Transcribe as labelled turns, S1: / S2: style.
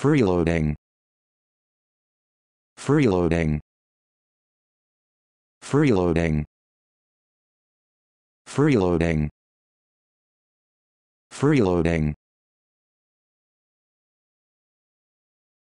S1: freeloading freeloading freeloading freeloading freeloading